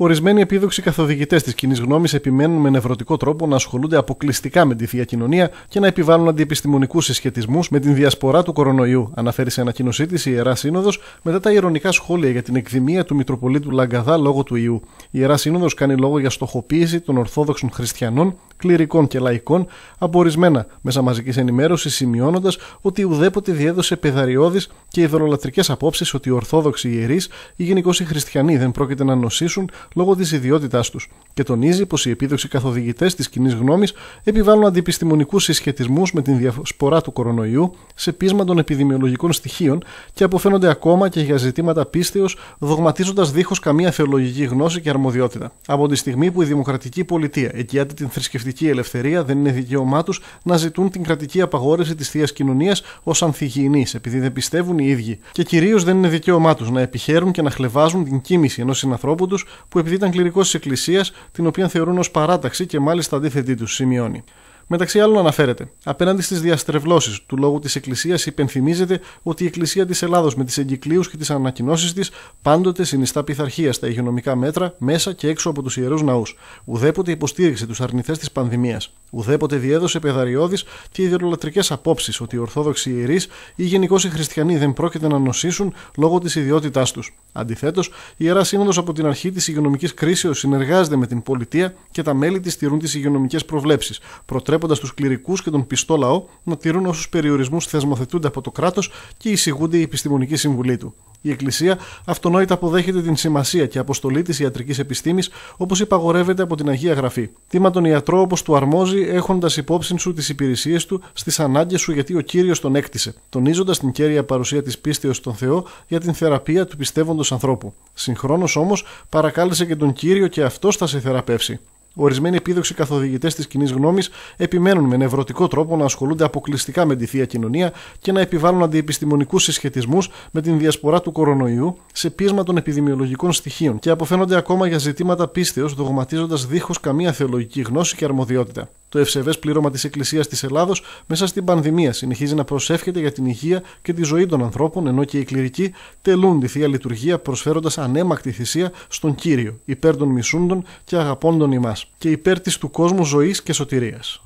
Ορισμένοι επίδοξοι καθοδηγητές της κοινής γνώμης επιμένουν με νευρωτικό τρόπο να ασχολούνται αποκλειστικά με τη θεία κοινωνία και να επιβάλλουν αντιεπιστημονικούς συσχετισμούς με την διασπορά του κορονοϊού, αναφέρει σε ανακοίνωσή της η Ιερά Σύνοδος μετά τα ηρωνικά σχόλια για την εκδημία του Μητροπολίτου Λαγκαδά λόγω του ιού. Η Ιερά Σύνοδος κάνει λόγο για στοχοποίηση των Ορθόδοξων Χριστιανών, κληρικών και λαϊκών από ορισμένα μέσα μαζικής ενημέρωσης, σημειώνοντας ότι ουδέποτε διέδωσε πεδαριώδει και ιδωλολατρικέ απόψεις ότι οι Ορθόδοξοι ιερείς ή γενικώς οι Χριστιανοί δεν πρόκειται να νοσήσουν λόγω της ιδιότητάς τους και τονίζει πως οι επίδοξοι καθοδηγητές της κοινής γνώμης επιβάλλουν αντιπιστημονικούς συσχετισμούς με την διασπορά του κορονοϊού σε πείσμα των επιδημιολογικών στοιχείων και αποφαίνονται ακόμα και για ζητήματα πίστεως, δογματίζοντας δίχως καμία θεολογική γνώση και από τη στιγμή που η δημοκρατική πολιτεία εγγυάται την θρησκευτική ελευθερία, δεν είναι δικαίωμά τους να ζητούν την κρατική απαγόρευση της θείας κοινωνίας ως ανθυγιεινής, επειδή δεν πιστεύουν οι ίδιοι. Και κυρίως δεν είναι δικαίωμά τους να επιχαίρουν και να χλεβάζουν την κίνηση ενός συνανθρώπου τους που επειδή ήταν κληρικός της Εκκλησίας, την οποία θεωρούν ως παράταξη και μάλιστα αντίθετή τους, σημειώνει. Μεταξύ άλλων αναφέρεται, απέναντι στις διαστρεβλώσεις του λόγου της Εκκλησίας υπενθυμίζεται ότι η Εκκλησία της Ελλάδος με τις εγκυκλίους και τις ανακοινώσεις της πάντοτε συνιστά πειθαρχία στα υγειονομικά μέτρα μέσα και έξω από τους ιερούς ναούς. Ουδέποτε υποστήριξε τους αρνητέ της πανδημίας. Ουδέποτε διέδωσε πεδαριώδει και ιδεολατρικές απόψεις ότι οι Ορθόδοξοι ιερείς ή γενικώς οι Χριστιανοί δεν πρόκειται να νοσήσουν λόγω της ιδιότητάς τους. Αντιθέτως, η Ιερά Σύνοδος από την αρχή της υγειονομικής κρίσεως συνεργάζεται με την πολιτεία και τα μέλη της τηρούν τις υγειονομικές προβλέψεις, επιτρέποντας τους κληρικούς και τον πιστό λαό να τηρούν όσους περιορισμούς θεσμοθετούνται από το κράτος και εισηγούνται η επιστημονική συμβουλή του. Η Εκκλησία αυτονόητα αποδέχεται την σημασία και αποστολή της ιατρικής επιστήμης όπως υπαγορεύεται από την Αγία Γραφή. Τίμα τον ιατρό όπως του αρμόζει, έχοντας υπόψη σου τις υπηρεσίες του στις ανάγκες σου γιατί ο κύριος τον έκτισε, τονίζοντας την κέρια παρουσία της πίστεως στον Θεό για την θεραπεία του πιστεύοντος ανθρώπου. Συγχρόνως όμως παρακάλεσε και τον κύριο και αυτός θα σε θεραπεύσει. Ορισμένοι επίδοξοι καθοδηγητές της κοινής γνώμης επιμένουν με νευρωτικό τρόπο να ασχολούνται αποκλειστικά με τη θεία κοινωνία και να επιβάλλουν αντιεπιστημονικούς συσχετισμούς με την διασπορά του κορονοϊού σε πείσμα των επιδημιολογικών στοιχείων και αποφαίνονται ακόμα για ζητήματα πίστεως, δογματίζοντας δίχως καμία θεολογική γνώση και αρμοδιότητα το ευσεβές πλήρωμα της Εκκλησίας της Ελλάδος μέσα στην πανδημία συνεχίζει να προσεύχεται για την υγεία και τη ζωή των ανθρώπων, ενώ και οι κληρικοί τελούν τη θεία λειτουργία προσφέροντας ανέμακτη θυσία στον κύριο, υπέρ των μισούντων και αγαπώντων ημάς και υπέρ της του κόσμου ζωής και σωτηρίας.